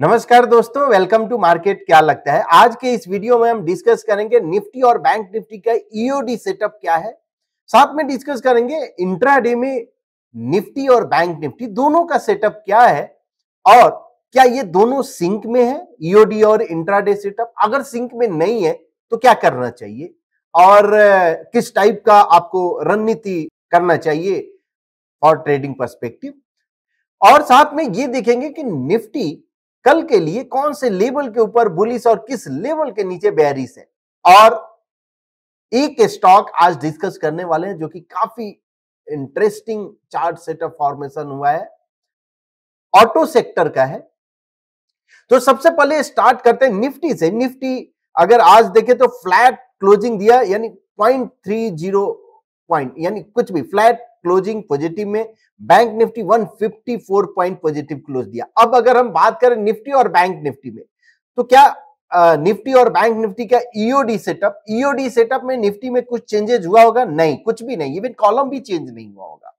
नमस्कार दोस्तों welcome to market क्या लगता है आज के इस वीडियो में हम डिस्कस करेंगे निफ्टी और बैंक निफ्टी का ईओडी e सेटअप क्या है साथ में डिस्कस करेंगे इंट्राडे में निफ्टी और बैंक निफ्टी दोनों का सेटअप क्या है और क्या ये दोनों सिंक में है ईओडी e और इंट्राडे सेटअप अगर सिंक में नहीं है तो क्या करना चाहिए और किस टाइप का आपको रणनीति करना चाहिए और ट्रेडिंग परस्पेक्टिव और साथ में ये देखेंगे कि निफ्टी कल के लिए कौन से लेवल के ऊपर बुलिस और किस लेवल के नीचे बैरिस है और एक स्टॉक आज डिस्कस करने वाले हैं जो कि काफी इंटरेस्टिंग चार्ट सेटअप फॉर्मेशन हुआ है ऑटो सेक्टर का है तो सबसे पहले स्टार्ट करते हैं निफ्टी से निफ्टी अगर आज देखे तो फ्लैट क्लोजिंग दिया यानी पॉइंट थ्री जीरो पॉइंट यानी कुछ भी फ्लैट क्लोजिंग पॉजिटिव में bank Nifty 154 point positive close दिया अब अगर हम बात करें निफ्टी और बैंक निफ्टी में तो क्या निफ्टी और बैंक निफ्टी का ईओडी सेटअप ईओडी सेटअप में निफ्टी में कुछ चेंजेस हुआ होगा नहीं कुछ भी नहीं इवन कॉलम भी चेंज नहीं हुआ होगा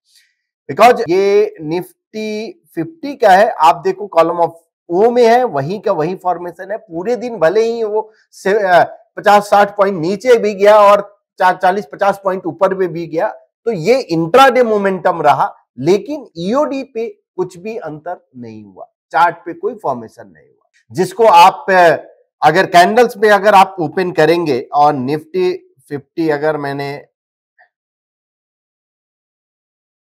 बिकॉज ये निफ्टी फिफ्टी का है आप देखो कॉलम ऑफ ओ में है वही का वही फॉर्मेशन है पूरे दिन भले ही वो पचास साठ पॉइंट नीचे भी गया और चालीस पचास पॉइंट ऊपर में भी गया तो ये इंट्राडे मोमेंटम रहा लेकिन ईओडी e पे कुछ भी अंतर नहीं हुआ चार्ट पे कोई फॉर्मेशन नहीं हुआ जिसको आप अगर कैंडल्स पे अगर आप ओपन करेंगे और निफ्टी फिफ्टी अगर मैंने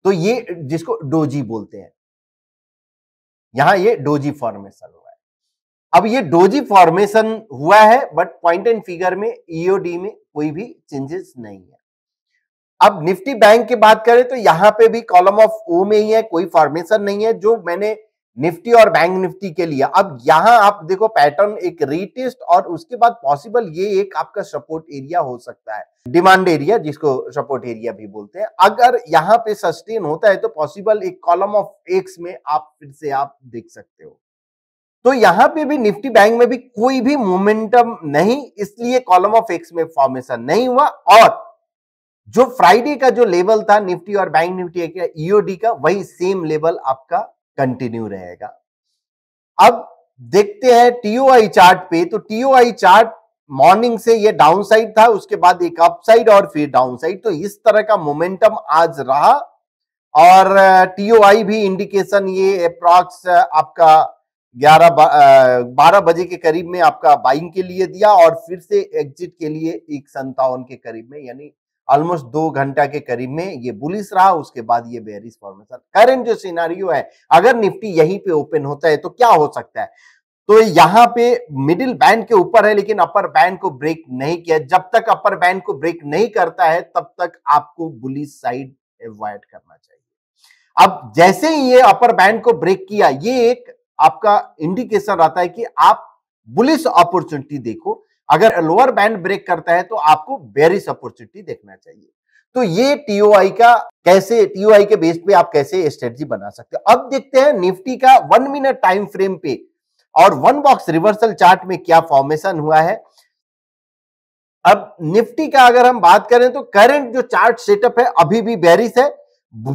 तो ये जिसको डोजी बोलते हैं यहां ये डोजी फॉर्मेशन हुआ है अब ये डोजी फॉर्मेशन हुआ है बट पॉइंट एंड फिगर में ईओडी e में कोई भी चेंजेस नहीं है अब निफ्टी बैंक की बात करें तो यहाँ पे भी कॉलम ऑफ ओ में ही है कोई फॉर्मेशन नहीं है जो मैंने निफ्टी और बैंक निफ्टी के लिए अब यहां आप देखो पैटर्न एक रीटेस्ट और उसके बाद पॉसिबल ये एक आपका सपोर्ट एरिया हो सकता है डिमांड एरिया जिसको सपोर्ट एरिया भी बोलते हैं अगर यहाँ पे सस्टेन होता है तो पॉसिबल एक कॉलम ऑफ एक्स में आप फिर से आप देख सकते हो तो यहां पे भी निफ्टी बैंक में भी कोई भी मोमेंटम नहीं इसलिए कॉलम ऑफ एक्स में फॉर्मेशन नहीं हुआ और जो फ्राइडे का जो लेवल था निफ्टी और बैंक निफ्टी का ईओडी का वही सेम लेवल आपका कंटिन्यू रहेगा अब देखते हैं टीओआई चार्ट पे तो टीओआई चार्ट मॉर्निंग से ये डाउन साइड था उसके बाद एक अपसाइड और फिर डाउन साइड तो इस तरह का मोमेंटम आज रहा और टीओआई भी इंडिकेशन ये अप्रॉक्स आपका ग्यारह बारह बजे के करीब में आपका बाइंग के लिए दिया और फिर से एग्जिट के लिए एक संतावन के करीब में यानी ऑलमोस्ट दो घंटा के करीब में ये बुलिस रहा उसके बाद ये बेरिस फॉर्मेशन करंट जो सिनारियो है अगर निफ्टी यहीं पे ओपन होता है तो क्या हो सकता है तो यहां पे मिडिल बैंड के ऊपर है लेकिन अपर बैंड को ब्रेक नहीं किया जब तक अपर बैंड को ब्रेक नहीं करता है तब तक आपको बुलिस साइड एवॉइड करना चाहिए अब जैसे ही ये अपर बैंड को ब्रेक किया ये एक आपका इंडिकेशन रहता है कि आप बुलिस अपॉर्चुनिटी देखो अगर लोअर बैंड ब्रेक करता है तो आपको बेरिस अपॉर्चुनिटी देखना चाहिए तो ये टीओआई का कैसे टीओआई के बेस पे आप कैसे स्ट्रेटजी बना सकते हो अब देखते हैं निफ्टी का वन मिनट टाइम फ्रेम पे और वन बॉक्स रिवर्सल चार्ट में क्या फॉर्मेशन हुआ है अब निफ्टी का अगर हम बात करें तो करंट जो चार्ट सेटअप है अभी भी बेरिस है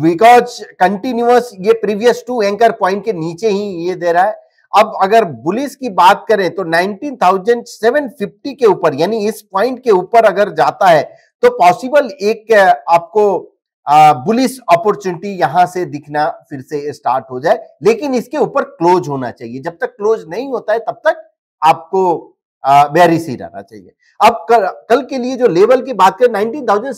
बिकॉज कंटिन्यूअस ये प्रीवियस टू एंकर पॉइंट के नीचे ही ये दे रहा है अब अगर बुलिस की बात करें तो 19,750 के ऊपर यानी इस पॉइंट के ऊपर अगर जाता है तो पॉसिबल एक आपको बुलिस अपॉर्चुनिटी यहां से दिखना फिर से स्टार्ट हो जाए लेकिन इसके ऊपर क्लोज होना चाहिए जब तक क्लोज नहीं होता है तब तक आपको वेरी सी रहना चाहिए अब कल, कल के लिए जो लेवल की बात करें नाइनटीन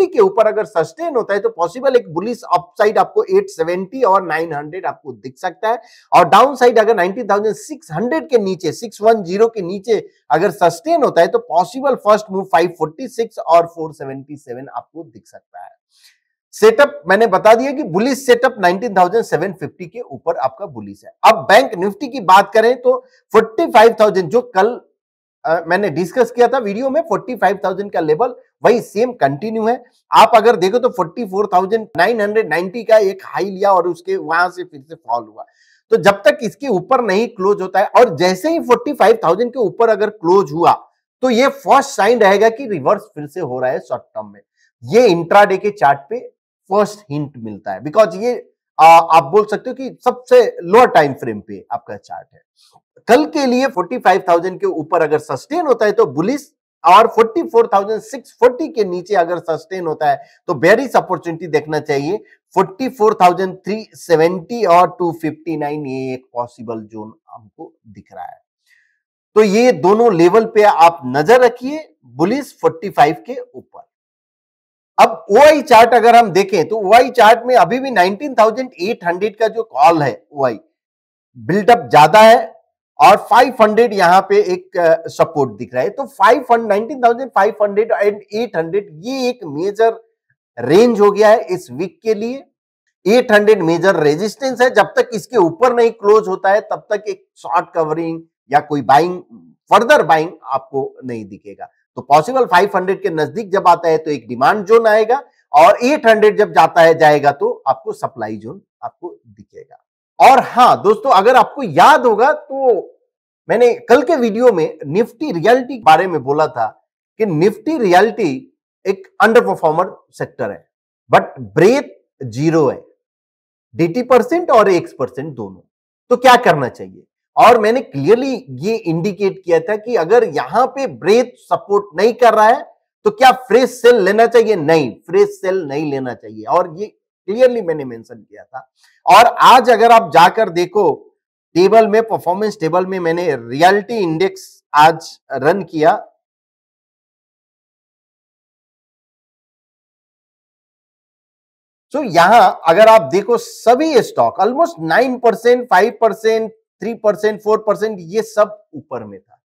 के ऊपर अगर सस्टेन होता है तो पॉसिबल एक बुलिस अपसाइड आपको 870 और 900 आपको दिख सकता है और डाउन साइड अगर 19,600 के नीचे 610 के नीचे अगर सस्टेन होता है तो पॉसिबल फर्स्ट मूव 546 और 477 आपको दिख सकता है सेटअप मैंने बता दिया कि बुलिस सेटअप 19,750 के ऊपर आपका बुलिस है अब बैंक निफ्टी की बात करें तो 45,000 जो कल आ, मैंने डिस्कस किया था वीडियो में 45,000 का लेवल वही सेम कंटिन्यू है आप अगर देखो तो 44,990 का एक हाई लिया और उसके वहां से फिर से फॉल हुआ तो जब तक इसके ऊपर नहीं क्लोज होता है और जैसे ही 45,000 के ऊपर अगर क्लोज हुआ तो ये फर्स्ट साइन रहेगा कि रिवर्स फिर से हो रहा है शॉर्ट टर्म में ये इंट्राडे के चार्ट पे फर्स्ट हिंट मिलता है बिकॉज ये आ, आप बोल सकते हो कि सबसे लोअर टाइम फ्रेम पे आपका चार्ट है कल के लिए 45,000 के ऊपर अगर सस्टेन होता है तो बुलिस और 44,640 के नीचे अगर सस्टेन होता है तो बेरिस अपॉर्चुनिटी देखना चाहिए 44,370 और 259 ये एक पॉसिबल जोन हमको दिख रहा है तो ये दोनों लेवल पे आप नजर रखिए बुलिस 45 के ऊपर अब ओ चार्ट अगर हम देखें तो ओ चार्ट में अभी भी 19,800 का जो कॉल है ओ ओआई अप ज्यादा है और 500 हंड्रेड यहाँ पे एक सपोर्ट दिख रहा है तो 500 19,500 एंड 800 ये एक मेजर रेंज हो गया है इस वीक के लिए 800 मेजर रेजिस्टेंस है जब तक इसके ऊपर नहीं क्लोज होता है तब तक एक शॉर्ट कवरिंग या कोई बाइंग फर्दर बाइंग आपको नहीं दिखेगा तो पॉसिबल 500 के नजदीक जब आता है तो एक डिमांड जोन आएगा और 800 जब जाता है जाएगा तो आपको सप्लाई जोन आपको दिखेगा और हाँ दोस्तों अगर आपको याद होगा तो मैंने कल के वीडियो में निफ्टी रियलिटी बारे में बोला था कि निफ्टी रियलिटी एक अंडर परफॉर्मर सेक्टर है बट ब्रेथ जीरो है डेटी परसेंट और एक्स परसेंट दोनों तो क्या करना चाहिए और मैंने क्लियरली ये इंडिकेट किया था कि अगर यहां पे ब्रेथ सपोर्ट नहीं कर रहा है तो क्या फ्रेश सेल लेना चाहिए नहीं फ्रेश सेल नहीं लेना चाहिए और ये क्लियरली मैंने मेंशन किया था और आज अगर आप जाकर देखो टेबल में परफॉर्मेंस टेबल में मैंने रियलिटी इंडेक्स आज रन किया तो so, यहां अगर आप देखो सभी stock almost nine percent five percent three percent four percent ये सब ऊपर में था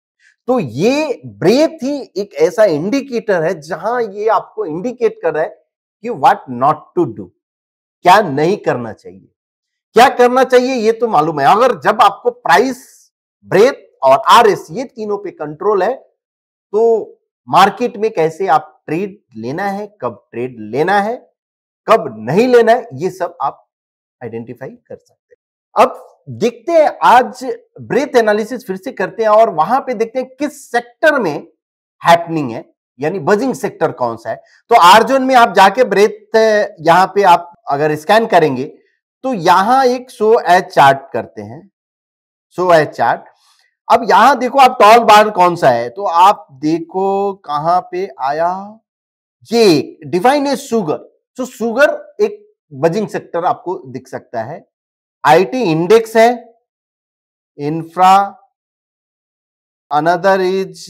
तो ये ब्रेक ही एक ऐसा इंडिकेटर है जहां ये आपको इंडिकेट कर रहा है कि व्हाट नॉट टू डू क्या नहीं करना चाहिए क्या करना चाहिए ये तो मालूम है अगर जब आपको प्राइस ब्रेथ और आर एस ये तीनों पे कंट्रोल है तो मार्केट में कैसे आप ट्रेड लेना है कब ट्रेड लेना है कब नहीं लेना है ये सब आप आइडेंटिफाई कर सकते हैं अब देखते हैं आज ब्रेथ एनालिसिस फिर से करते हैं और वहां पे देखते हैं किस सेक्टर में हैपनिंग है यानी बजिंग सेक्टर कौन सा है तो आर्जोन में आप जाके ब्रेथ यहां पे आप अगर स्कैन करेंगे तो यहां एक सो एच चार्ट करते हैं सो एच चार्ट अब यहां देखो आप टॉल बार कौन सा है तो आप देखो कहां पे आया ये डिफाइन इज सुगर तो सुगर एक बजिंग सेक्टर आपको दिख सकता है आईटी इंडेक्स है infra another is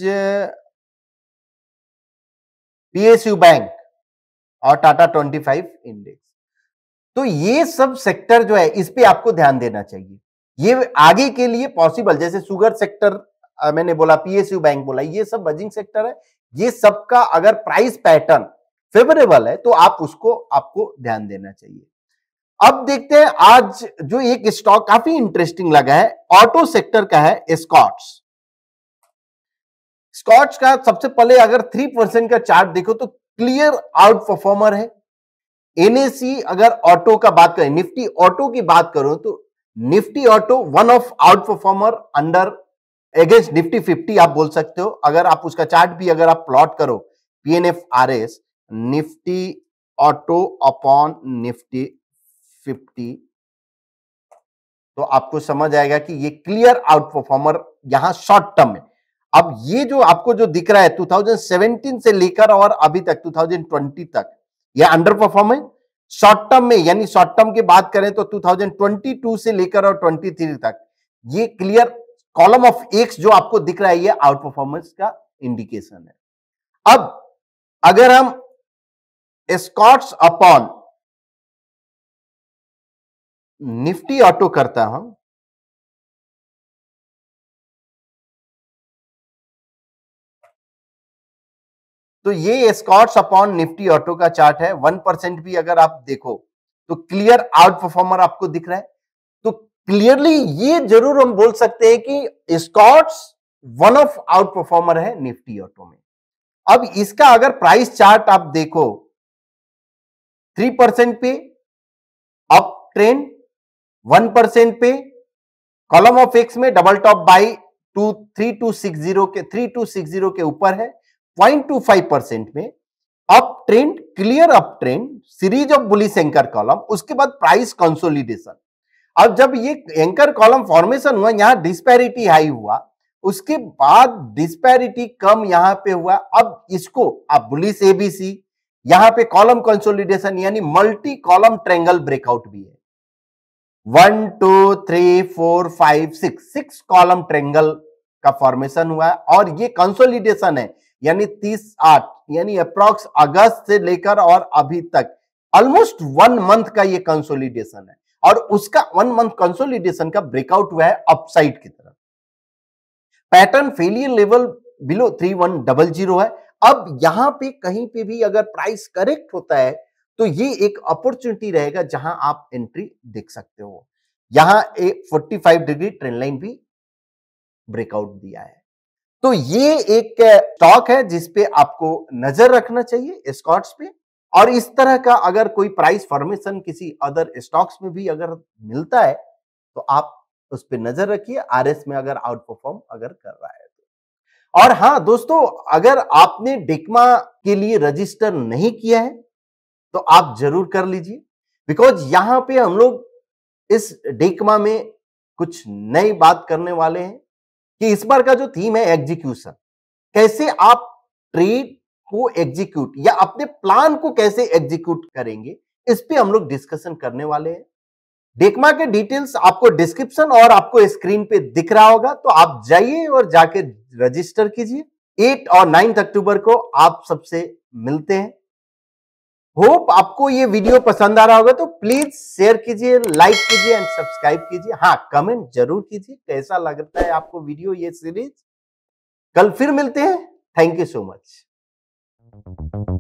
PSU bank और टाटा 25 इंडेक्स तो ये सब सेक्टर जो है इस पर आपको ध्यान देना चाहिए ये आगे के लिए पॉसिबल जैसे सुगर सेक्टर मैंने बोला पीएसयू बैंक बोला ये सब बजिंग सेक्टर है ये सब का अगर प्राइस पैटर्न फेवरेबल है तो आप उसको आपको ध्यान देना चाहिए अब देखते हैं आज जो एक स्टॉक काफी इंटरेस्टिंग लगा है ऑटो सेक्टर का है स्कॉट्स स्कॉट्स का सबसे पहले अगर थ्री परसेंट का चार्ट देखो तो क्लियर आउट परफॉर्मर है एनएसी अगर ऑटो का बात करें निफ्टी ऑटो की बात करो तो Nifty auto one of out performer under against Nifty fifty आप बोल सकते हो अगर आप उसका चार्ट भी अगर आप प्लॉट करो PNF RS Nifty auto upon Nifty fifty तो आपको समझ आएगा कि ये क्लियर आउट परफॉर्मर यहां शॉर्ट टर्म में अब ये जो आपको जो दिख रहा है 2017 से लेकर और अभी तक 2020 तक या अंडर परफॉर्म है शॉर्ट टर्म में यानी शॉर्ट टर्म की बात करें तो 2022 से लेकर और 23 तक ये क्लियर कॉलम ऑफ एक्स जो आपको दिख रहा है ये आउट परफॉर्मेंस का इंडिकेशन है अब अगर हम स्कॉट्स अपॉन निफ्टी ऑटो करता हूं तो ये स्कॉट्स अपॉन निफ्टी ऑटो का चार्ट है वन परसेंट भी अगर आप देखो तो क्लियर आउट परफॉर्मर आपको दिख रहा है तो क्लियरली ये जरूर हम बोल सकते हैं कि Escorts one of out performer है निफ्टी ऑटो में अब इसका अगर प्राइस चार्ट आप देखो थ्री परसेंट पे अप ट्रेंड वन परसेंट पे कॉलम ऑफ एक्स में double top buy two three two six zero के थ्री टू सिक्स जीरो के ऊपर है 0.25 परसेंट में up trend clear up trend series of bullish anchor column उसके बाद प्राइस कंसोलिडेशन अब जब ये एंकर कॉलम फॉर्मेशन हुआ यहां डिस्पैरिटी हाई हुआ उसके बाद डिस्पैरिटी कम यहां पे हुआ अब इसको आप बुलिस एबीसी यहां पे कॉलम कंसोलिडेशन यानी मल्टी कॉलम ट्रेंगल ब्रेकआउट भी है one two three four five six six column triangle का फॉर्मेशन हुआ है और ये कंसोलिडेशन है यानी तीस आठ यानी अप्रॉक्स अगस्त से लेकर और अभी तक ऑलमोस्ट वन मंथ का ये कंसोलिडेशन है और उसका वन मंथ कंसोलिडेशन का ब्रेकआउट हुआ है अपसाइड की तरफ pattern failure level below three one double zero है अब यहां पे कहीं पे भी अगर प्राइस करेक्ट होता है तो ये एक अपॉर्चुनिटी रहेगा जहां आप एंट्री देख सकते हो यहां एक 45 डिग्री ट्रेंड लाइन भी ब्रेकआउट दिया है तो ये एक स्टॉक है जिसपे आपको नजर रखना चाहिए स्कॉट्स पे और इस तरह का अगर कोई प्राइस फॉर्मेशन किसी अदर स्टॉक्स में भी अगर मिलता है तो आप उस पर नजर रखिए आरएस में अगर आउट परफॉर्म अगर कर रहा है तो और हाँ दोस्तों अगर आपने डिकमा के लिए रजिस्टर नहीं किया है तो आप जरूर कर लीजिए बिकॉज यहां पे हम लोग इस डेकमा में कुछ नई बात करने वाले हैं कि इस बार का जो थीम है एग्जीक्यूशन कैसे आप ट्रेड को एग्जीक्यूट या अपने प्लान को कैसे एग्जीक्यूट करेंगे इस पे हम लोग डिस्कशन करने वाले हैं डेकमा के डिटेल्स आपको डिस्क्रिप्शन और आपको स्क्रीन पे दिख रहा होगा तो आप जाइए और जाके रजिस्टर कीजिए एट और नाइन्थ अक्टूबर को आप सबसे मिलते हैं होप आपको ये वीडियो पसंद आ रहा होगा तो प्लीज शेयर कीजिए लाइक कीजिए एंड सब्सक्राइब कीजिए हाँ कमेंट जरूर कीजिए कैसा लगता है आपको वीडियो ये सीरीज कल फिर मिलते हैं थैंक यू सो मच